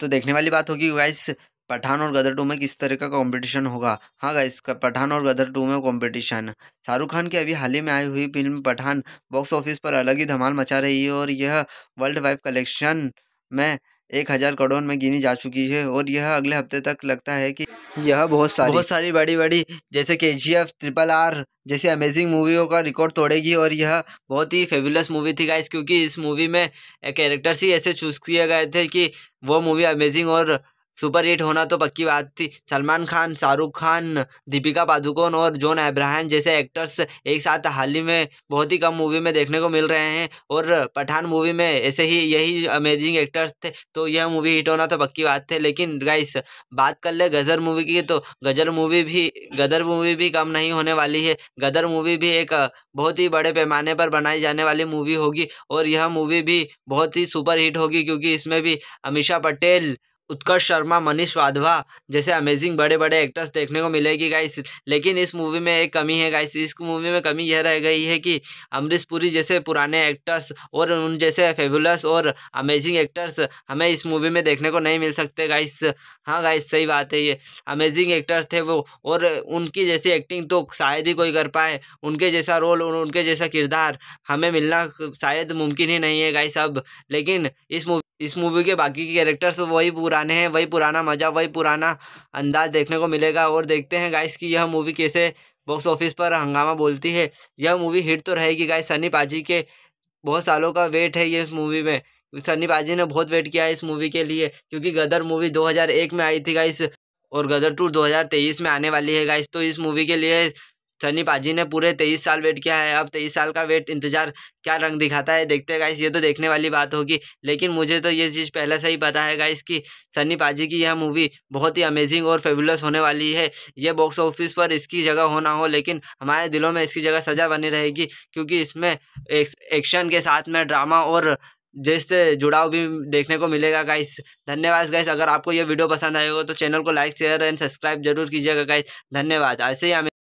तो देखने वाली बात होगी गाइस पठान और गदर टू में किस तरह का कंपटीशन होगा हाँ गाइस पठान और गदर टू में कंपटीशन शाहरुख खान की अभी हाल ही में आई हुई फिल्म पठान बॉक्स ऑफिस पर अलग ही धमाल मचा रही है और यह वर्ल्ड वाइड कलेक्शन में एक हज़ार करोड़ में गिनी जा चुकी है और यह अगले हफ्ते तक लगता है कि यह बहुत सारी बहुत सारी बड़ी बड़ी जैसे K G F triple R जैसी अमेजिंग मूवियों का रिकॉर्ड तोड़ेगी और यह बहुत ही फेबुलस मूवी थी गाइस क्योंकि इस मूवी में कैरेक्टर्स ही ऐसे चूज़ किए गए थे कि वो मूवी अमेजिंग और सुपर हिट होना तो पक्की बात थी सलमान खान शाहरुख खान दीपिका पादुकोण और जॉन अब्राहम जैसे एक्टर्स एक साथ हाल ही में बहुत ही कम मूवी में देखने को मिल रहे हैं और पठान मूवी में ऐसे ही यही अमेजिंग एक्टर्स थे तो यह मूवी हिट होना तो पक्की बात थे लेकिन गाइस बात कर ले गज़र मूवी की तो गज़र मूवी भी गदर मूवी भी कम नहीं होने वाली है गदर मूवी भी एक बहुत ही बड़े पैमाने पर बनाई जाने वाली मूवी होगी और यह मूवी भी बहुत ही सुपर हिट होगी क्योंकि इसमें भी अमीषा पटेल उत्कर्ष शर्मा मनीष वाधवा जैसे अमेजिंग बड़े बड़े एक्टर्स देखने को मिलेगी गाइस लेकिन इस मूवी में एक कमी है गाइस इस मूवी में कमी यह रह गई है कि अमरीश पुरी जैसे पुराने एक्टर्स और उन जैसे फेबुलस और अमेजिंग एक्टर्स हमें इस मूवी में देखने को नहीं मिल सकते गाइस हाँ गाइस सही बात है ये अमेजिंग एक्टर्स थे वो और उनकी जैसी एक्टिंग तो शायद ही कोई कर पाए उनके जैसा रोल और उनके जैसा किरदार हमें मिलना शायद मुमकिन ही नहीं है गाइस अब लेकिन इस मूवी इस मूवी के बाकी के कैरेक्टर्स तो वही पुराने हैं वही पुराना मज़ा वही पुराना अंदाज देखने को मिलेगा और देखते हैं गाइस कि यह मूवी कैसे बॉक्स ऑफिस पर हंगामा बोलती है यह मूवी हिट तो रहेगी गाइस सनी पाजी के बहुत सालों का वेट है ये इस मूवी में सनी पाजी ने बहुत वेट किया है इस मूवी के लिए क्योंकि गदर मूवी दो में आई थी गाइस और गदर टू दो में आने वाली है गाइस तो इस मूवी के लिए सनी पाजी ने पूरे तेईस साल वेट किया है अब तेईस साल का वेट इंतजार क्या रंग दिखाता है देखते हैं गाइस ये तो देखने वाली बात होगी लेकिन मुझे तो ये चीज़ पहले से ही पता है गाइस कि सनी पाजी की यह मूवी बहुत ही अमेजिंग और फेबुलस होने वाली है ये बॉक्स ऑफिस पर इसकी जगह होना हो लेकिन हमारे दिलों में इसकी जगह सजा बनी रहेगी क्योंकि इसमें एक, एक्शन के साथ में ड्रामा और जैसे जुड़ाव भी देखने को मिलेगा गाइस धन्यवाद गाइस अगर आपको यह वीडियो पसंद आएगा तो चैनल को लाइक शेयर एंड सब्सक्राइब जरूर कीजिएगा गाइस धन्यवाद ऐसे ही